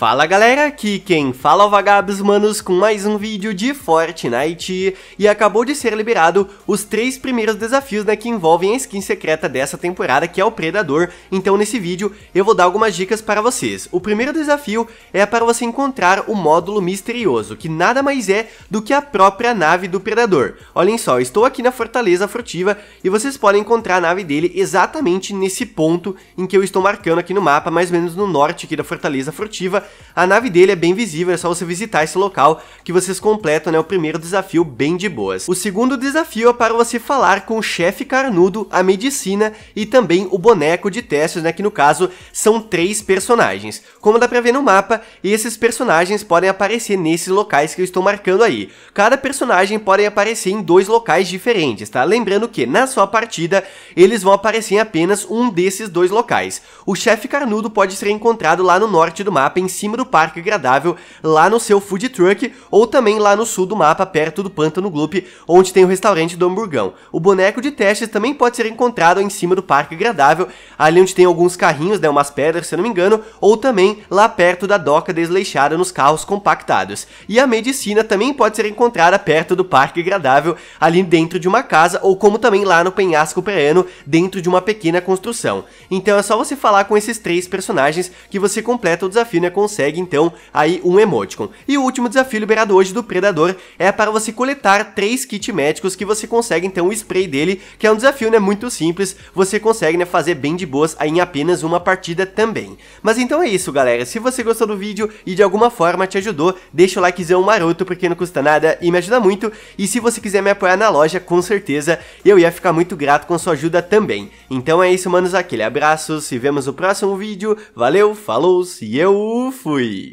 Fala galera, aqui quem fala é o Vagabos Manos com mais um vídeo de Fortnite e acabou de ser liberado os três primeiros desafios né, que envolvem a skin secreta dessa temporada que é o Predador, então nesse vídeo eu vou dar algumas dicas para vocês. O primeiro desafio é para você encontrar o módulo misterioso, que nada mais é do que a própria nave do Predador. Olhem só, estou aqui na Fortaleza Furtiva e vocês podem encontrar a nave dele exatamente nesse ponto em que eu estou marcando aqui no mapa, mais ou menos no norte aqui da Fortaleza Furtiva, a nave dele é bem visível, é só você visitar esse local que vocês completam né, o primeiro desafio bem de boas. O segundo desafio é para você falar com o chefe carnudo, a medicina e também o boneco de testes, né, que no caso são três personagens. Como dá pra ver no mapa, esses personagens podem aparecer nesses locais que eu estou marcando aí. Cada personagem pode aparecer em dois locais diferentes, tá? Lembrando que na sua partida eles vão aparecer em apenas um desses dois locais. O chefe carnudo pode ser encontrado lá no norte do mapa em cima do Parque Agradável, lá no seu food truck, ou também lá no sul do mapa, perto do Pântano Gloop, onde tem o restaurante do Hamburgão. O boneco de testes também pode ser encontrado em cima do Parque Agradável, ali onde tem alguns carrinhos, né, umas pedras, se eu não me engano, ou também lá perto da doca desleixada nos carros compactados. E a medicina também pode ser encontrada perto do Parque Agradável, ali dentro de uma casa, ou como também lá no penhasco pereano, dentro de uma pequena construção. Então é só você falar com esses três personagens que você completa o desafio, né, consegue então aí um emoticon. E o último desafio liberado hoje do Predador é para você coletar três kits médicos que você consegue então o spray dele, que é um desafio né, muito simples, você consegue né, fazer bem de boas em apenas uma partida também. Mas então é isso galera, se você gostou do vídeo e de alguma forma te ajudou, deixa o likezão maroto porque não custa nada e me ajuda muito, e se você quiser me apoiar na loja, com certeza eu ia ficar muito grato com sua ajuda também. Então é isso manos, aquele abraço, se vemos no próximo vídeo, valeu, falou, se eu eu fui.